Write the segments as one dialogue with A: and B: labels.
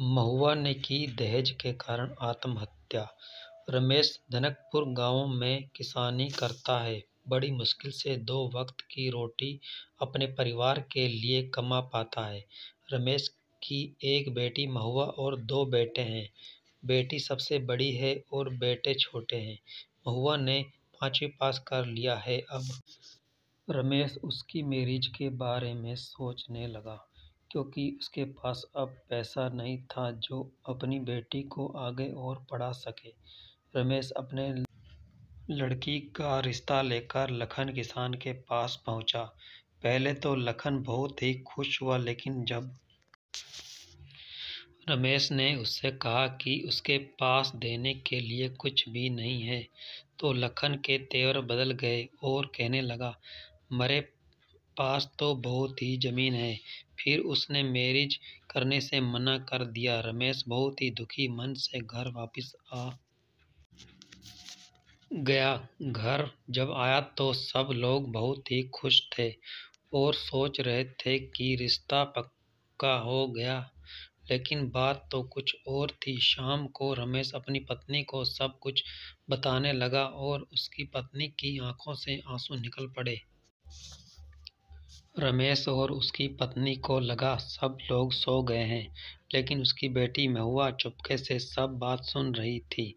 A: महुआ ने की दहेज के कारण आत्महत्या, रमेश धनकपुर गांव में किसानी करता है, बड़ी मुश्किल से दो वक्त की रोटी अपने परिवार के लिए कमा पाता है। रमेश की एक बेटी महुआ और दो बेटे हैं। बेटी सबसे बड़ी है और बेटे छोटे हैं। महुआ ने पाँचवीं पास कर लिया है अब रमेश उसकी मैरिज के बारे में सोचने लगा। क्योंकि उसके पास अब पैसा नहीं था जो अपनी बेटी को आगे और पढ़ा सके रमेश अपने लड़की का रिश्ता लेकर लखन किसान के पास पहुंचा पहले तो लखन बहुत ही खुश हुआ लेकिन जब रमेश ने उससे कहा कि उसके पास देने के लिए कुछ भी नहीं है तो लखन के तेवर बदल गए और कहने लगा मरे पास तो बहुत ही जमीन है फिर उसने मैरिज करने से मना कर दिया रमेश बहुत ही दुखी मन से घर वापस आ गया घर जब आया तो सब लोग बहुत ही खुश थे और सोच रहे थे कि रिश्ता पक्का हो गया लेकिन बात तो कुछ और थी शाम को रमेश अपनी पत्नी को सब कुछ बताने लगा और उसकी पत्नी की आंखों से आंसू निकल पड़े रमेश और उसकी पत्नी को लगा सब लोग सो गए हैं लेकिन उसकी बेटी महुआ चुपके से सब बात सुन रही थी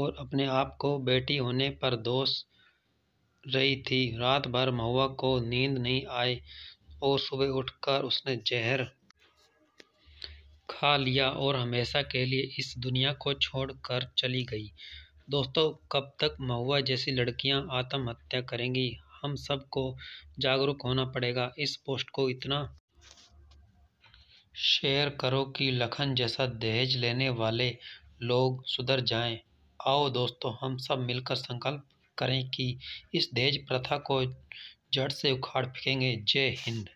A: और अपने आप को बेटी होने पर दोष रही थी रात भर महुआ को नींद नहीं आई और सुबह उठकर उसने जहर खा लिया और हमेशा के लिए इस दुनिया को छोड़कर चली गई दोस्तों कब तक महुआ जैसी लड़कियां आत्महत्या करेंगी हम सबको जागरूक होना पड़ेगा इस पोस्ट को इतना शेयर करो कि लखन जैसा दहेज लेने वाले लोग सुधर जाएं आओ दोस्तों हम सब मिलकर संकल्प करें कि इस दहेज प्रथा को जड़ से उखाड़ फेंकेंगे जय हिंद